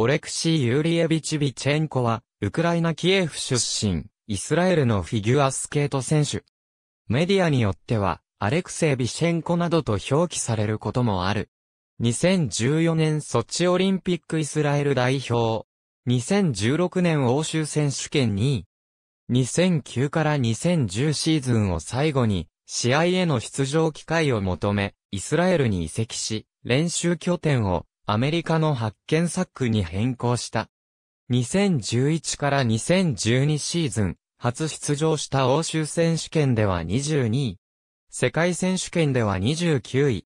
オレクシー・ユーリエビチ・ビチェンコは、ウクライナ・キエフ出身、イスラエルのフィギュアスケート選手。メディアによっては、アレクセイ・ビシェンコなどと表記されることもある。2014年ソチオリンピックイスラエル代表。2016年欧州選手権2位。2009から2010シーズンを最後に、試合への出場機会を求め、イスラエルに移籍し、練習拠点をアメリカの発見サックに変更した。2011から2012シーズン、初出場した欧州選手権では22位。世界選手権では29位。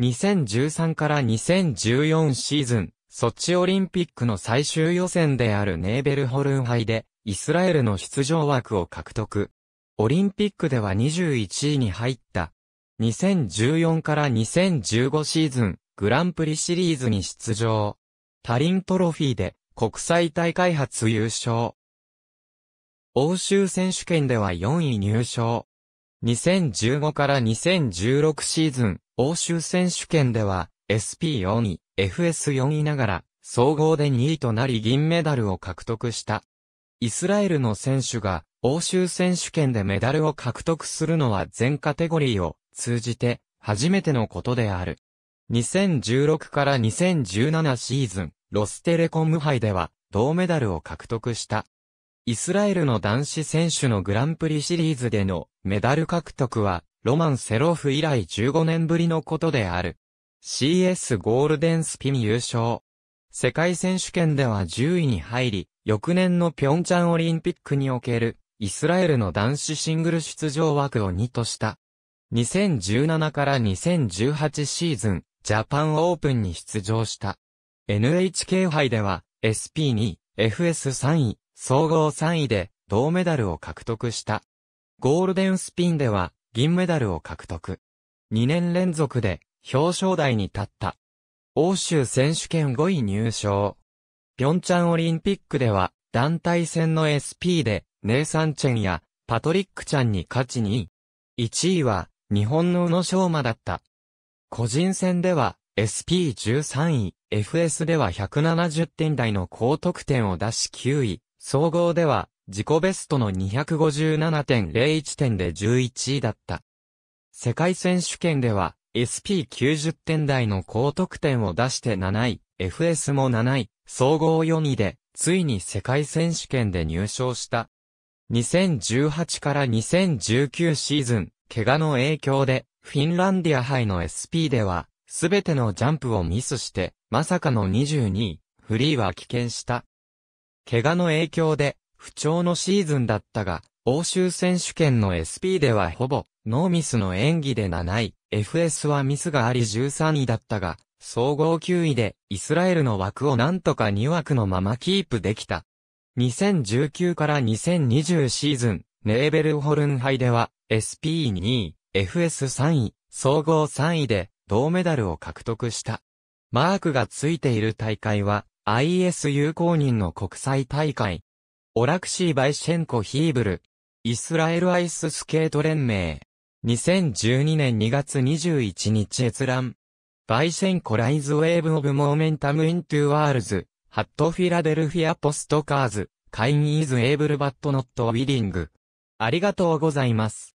2013から2014シーズン、ソチオリンピックの最終予選であるネーベルホルン杯で、イスラエルの出場枠を獲得。オリンピックでは21位に入った。2014から2015シーズン、グランプリシリーズに出場。タリントロフィーで国際大会初優勝。欧州選手権では4位入賞。2015から2016シーズン、欧州選手権では SP4 位、FS4 位ながら、総合で2位となり銀メダルを獲得した。イスラエルの選手が欧州選手権でメダルを獲得するのは全カテゴリーを通じて初めてのことである。2016から2017シーズン、ロステレコム杯では、銅メダルを獲得した。イスラエルの男子選手のグランプリシリーズでのメダル獲得は、ロマン・セロフ以来15年ぶりのことである。CS ゴールデンスピン優勝。世界選手権では10位に入り、翌年のピョンチャンオリンピックにおける、イスラエルの男子シングル出場枠を2とした。2017から2018シーズン、ジャパンオープンに出場した。NHK 杯では SP2、FS3 位、総合3位で銅メダルを獲得した。ゴールデンスピンでは銀メダルを獲得。2年連続で表彰台に立った。欧州選手権5位入賞。平昌オリンピックでは団体戦の SP でネイサンチェンやパトリックちゃんに勝ちに位。1位は日本の宇野昌磨だった。個人戦では SP13 位、FS では170点台の高得点を出し9位、総合では自己ベストの257.01点で11位だった。世界選手権では SP90 点台の高得点を出して7位、FS も7位、総合4位で、ついに世界選手権で入賞した。2018から2019シーズン、怪我の影響でフィンランディア杯の SP では、すべてのジャンプをミスして、まさかの22位、フリーは棄権した。怪我の影響で、不調のシーズンだったが、欧州選手権の SP ではほぼ、ノーミスの演技で7位、FS はミスがあり13位だったが、総合9位で、イスラエルの枠をなんとか2枠のままキープできた。2019から2020シーズン、ネーベルホルン杯では、SP2 位、FS3 位、総合3位で銅メダルを獲得した。マークがついている大会は ISU 公認の国際大会。オラクシー・バイシェンコ・ヒーブル、イスラエルアイススケート連盟。2012年2月21日閲覧。バイシェンコ・ライズ・ウェーブ・オブ・モーメンタム・イントゥ・ワールズ、ハット・フィラデルフィア・ポスト・カーズ、カイン・イズ・エーブル・バット・ノット・ウィディング。ありがとうございます。